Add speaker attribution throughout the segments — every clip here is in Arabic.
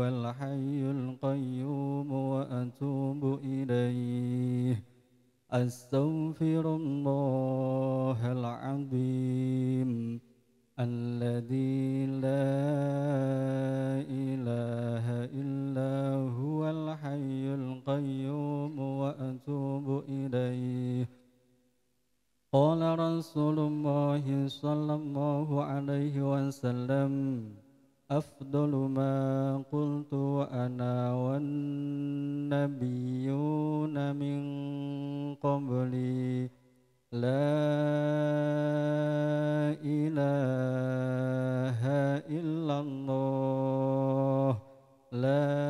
Speaker 1: هو الحي القيوم وأتوب إليه أستغفر الله العظيم الذي لا إله إلا هو الحي القيوم وأتوب إليه قال رسول الله صلى الله عليه وسلم أفضل ما قلت وأنا والنبيون من قبلي لا إله إلا الله لا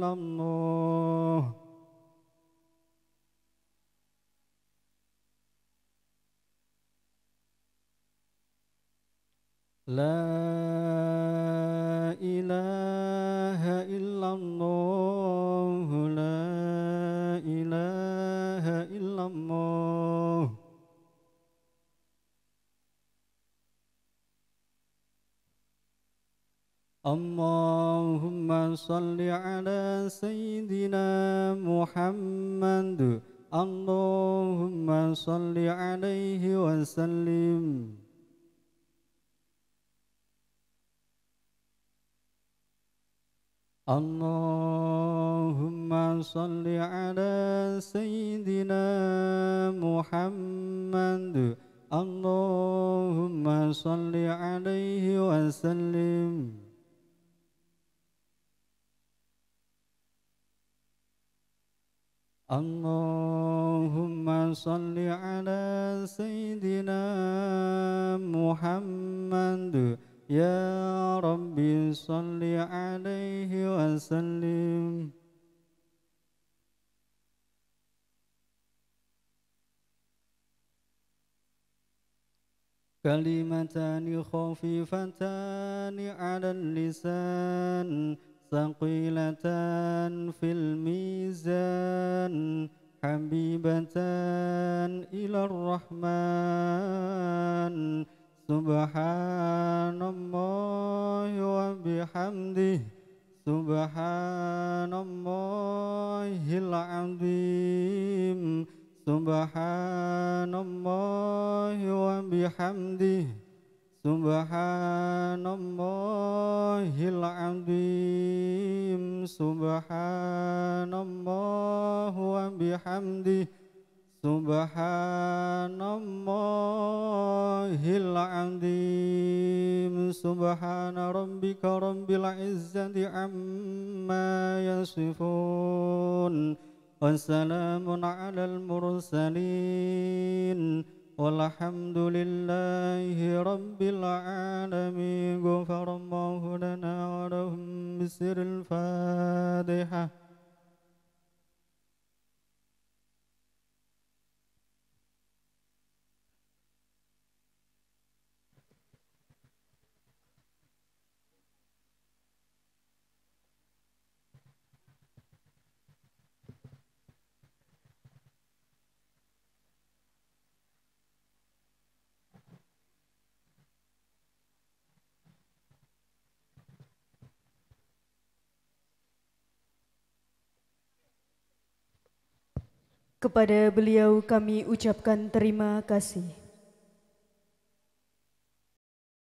Speaker 1: sallam la اللهم صل على سيدنا محمد اللهم صل عليه وسلم اللهم صل على سيدنا محمد اللهم صل عليه وسلم اللهم صل على سيدنا محمد يا رب صل عليه وسلم كلمتان خفيفتان على اللسان ثقيلتان في الميزان حبيبتان إلى الرحمن سبحان الله وبحمده سبحان الله العظيم سبحان الله وبحمده سبحان الله العظيم سبحان الله وبحمده سبحان الله العظيم سبحان ربك رب العزة عما يصفون وسلام على المرسلين والحمد لله رب العالمين غفر الله لنا ولهم بسر الفاتحه Kepada beliau kami ucapkan terima kasih.